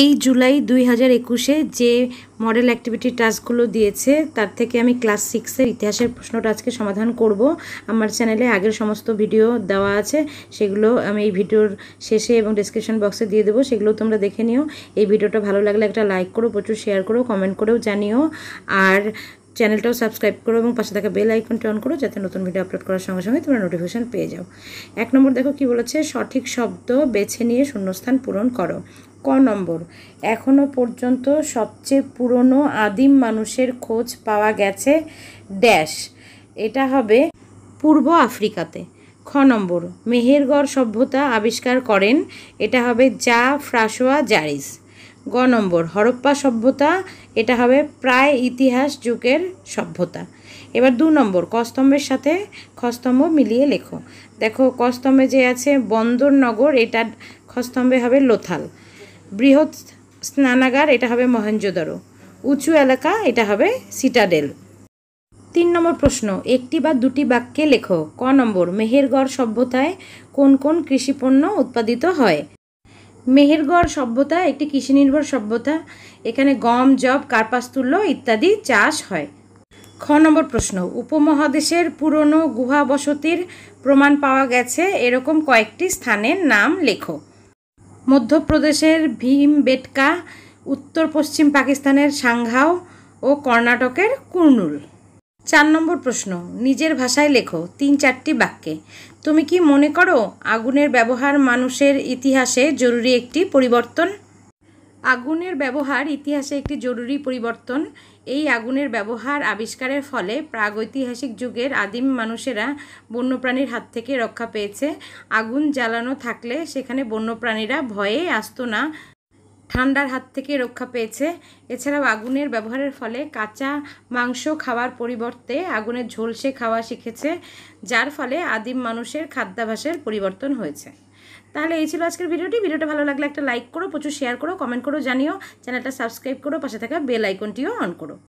এই জুলাই দুই হাজার একুশে যে মডেল অ্যাক্টিভিটি টাস্কগুলো দিয়েছে তার থেকে আমি ক্লাস সিক্সের ইতিহাসের প্রশ্নটা আজকে সমাধান করব আমার চ্যানেলে আগের সমস্ত ভিডিও দেওয়া আছে সেগুলো আমি এই ভিডিওর শেষে এবং ডিসক্রিপশন বক্সে দিয়ে দেবো সেগুলো তোমরা দেখে নিও এই ভিডিওটা ভালো লাগলে একটা লাইক করো প্রচুর শেয়ার করো কমেন্ট করেও জানিও আর চ্যানেলটাও সাবস্ক্রাইব করো এবং পাশে থাকা বেল আইকনটি অন করো যাতে নতুন ভিডিও আপলোড করার সঙ্গে সঙ্গে তোমরা নোটিফিকেশান পেয়ে যাও এক নম্বর দেখো কি বলেছে সঠিক শব্দ বেছে নিয়ে শূন্যস্থান পূরণ করো ক নম্বর এখনও পর্যন্ত সবচেয়ে পুরনো আদিম মানুষের খোঁজ পাওয়া গেছে ড্যাশ এটা হবে পূর্ব আফ্রিকাতে খ নম্বর মেহেরগড় সভ্যতা আবিষ্কার করেন এটা হবে জা ফ্রাসোয়া জারিস গ নম্বর হরপ্পা সভ্যতা এটা হবে প্রায় ইতিহাস যুগের সভ্যতা এবার দু নম্বর কস্তম্ভের সাথে খস্তম্ভ মিলিয়ে লেখো দেখো কস্তম্ভে যে আছে বন্দরনগর এটা খস্তম্ভে হবে লোথাল বৃহৎ স্নানাগার এটা হবে মহেঞ্জোদারো উঁচু এলাকা এটা হবে সিটাডেল তিন নম্বর প্রশ্ন একটি বা দুটি বাক্যে লেখো ক নম্বর মেহেরগড় সভ্যতায় কোন কোন কৃষিপণ্য উৎপাদিত হয় মেহেরগড় সভ্যতা একটি কৃষি নির্ভর সভ্যতা এখানে গম জব কার্পাস্তুল্য ইত্যাদি চাষ হয় খ নম্বর প্রশ্ন উপমহাদেশের পুরনো গুহা বসতির প্রমাণ পাওয়া গেছে এরকম কয়েকটি স্থানের নাম লেখো মধ্যপ্রদেশের ভীম বেটকা উত্তর পশ্চিম পাকিস্তানের সাংঘাও ও কর্ণাটকের কুর্নুল চার নম্বর প্রশ্ন নিজের ভাষায় লেখো তিন চারটি বাক্যে তুমি কি মনে করো আগুনের ব্যবহার মানুষের ইতিহাসে জরুরি একটি পরিবর্তন আগুনের ব্যবহার ইতিহাসে একটি জরুরি পরিবর্তন এই আগুনের ব্যবহার আবিষ্কারের ফলে প্রাগৈতিহাসিক যুগের আদিম মানুষেরা বন্যপ্রাণীর হাত থেকে রক্ষা পেয়েছে আগুন জ্বালানো থাকলে সেখানে বন্যপ্রাণীরা ভয়ে আসতো না ঠান্ডার হাত থেকে রক্ষা পেয়েছে এছাড়াও আগুনের ব্যবহারের ফলে কাঁচা মাংস খাওয়ার পরিবর্তে আগুনের ঝলসে খাওয়া শিখেছে যার ফলে আদিম মানুষের খাদ্যাভাসের পরিবর্তন হয়েছে তাহলে এই ছিল আজকের ভিডিওটি ভিডিওটা ভালো লাগলে একটা লাইক করো প্রচুর শেয়ার করো কমেন্ট করো জানিও চ্যানেলটা সাবস্ক্রাইব করো পাশে থাকা বেল আইকনটিও অন করো